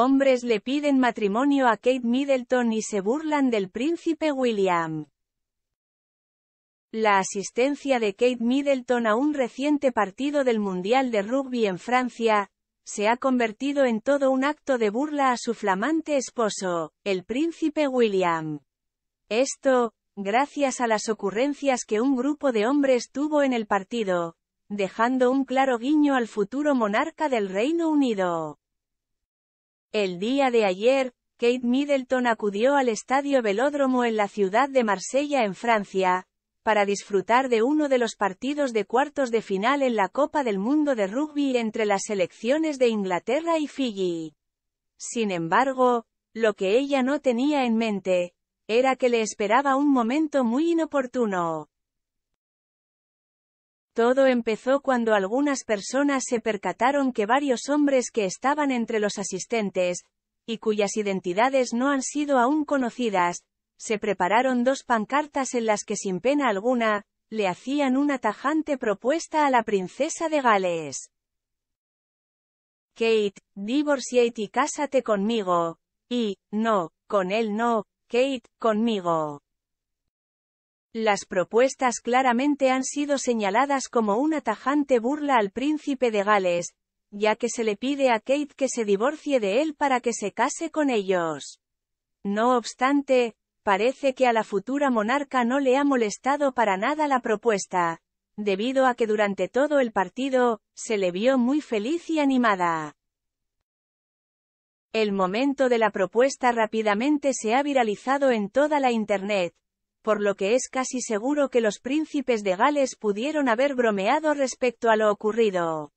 Hombres le piden matrimonio a Kate Middleton y se burlan del príncipe William. La asistencia de Kate Middleton a un reciente partido del Mundial de Rugby en Francia, se ha convertido en todo un acto de burla a su flamante esposo, el príncipe William. Esto, gracias a las ocurrencias que un grupo de hombres tuvo en el partido, dejando un claro guiño al futuro monarca del Reino Unido. El día de ayer, Kate Middleton acudió al Estadio Velódromo en la ciudad de Marsella en Francia, para disfrutar de uno de los partidos de cuartos de final en la Copa del Mundo de Rugby entre las selecciones de Inglaterra y Fiji. Sin embargo, lo que ella no tenía en mente, era que le esperaba un momento muy inoportuno. Todo empezó cuando algunas personas se percataron que varios hombres que estaban entre los asistentes, y cuyas identidades no han sido aún conocidas, se prepararon dos pancartas en las que sin pena alguna, le hacían una tajante propuesta a la princesa de Gales. Kate, divorciate y cásate conmigo. Y, no, con él no, Kate, conmigo. Las propuestas claramente han sido señaladas como una tajante burla al príncipe de Gales, ya que se le pide a Kate que se divorcie de él para que se case con ellos. No obstante, parece que a la futura monarca no le ha molestado para nada la propuesta, debido a que durante todo el partido, se le vio muy feliz y animada. El momento de la propuesta rápidamente se ha viralizado en toda la Internet, por lo que es casi seguro que los príncipes de Gales pudieron haber bromeado respecto a lo ocurrido.